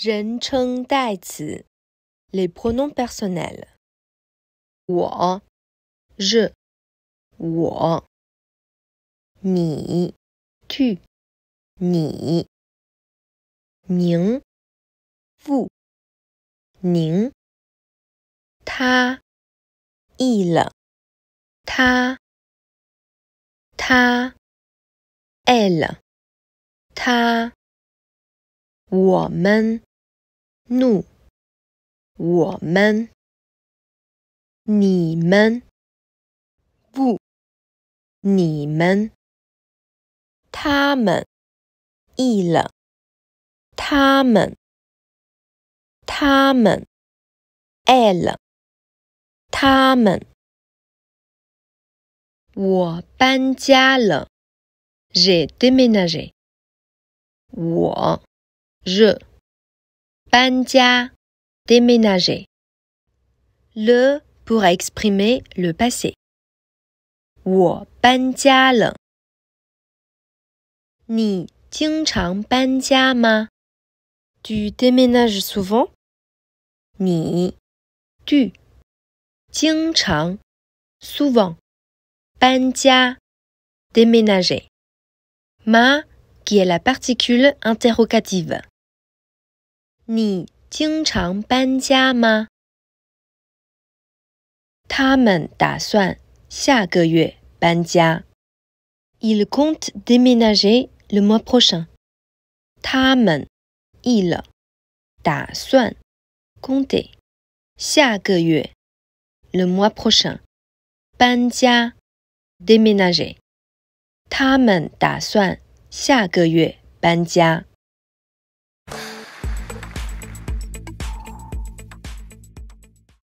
人称代词，les pronoms personnels。我，je；我，你，tu；你，您，vous；您，他，il；他，他，l；他，我们。怒！我们、你们、不、你们、他们，E 冷；他们、他们，爱了；他们，我搬家了。J'ai déménagé。我，je。Banja, déménager. Le pour exprimer le passé. ma? Tu déménages souvent? souvent. Tu déménager. Ni, Ma, qui est la particule interrogative. 你经常搬家吗？他们打算下个月搬家。Il compte déménager le mois prochain. 他们 i 了，打算 c o m p t e 下个月，le mois prochain，搬家，déménager。他们打算下个月搬家。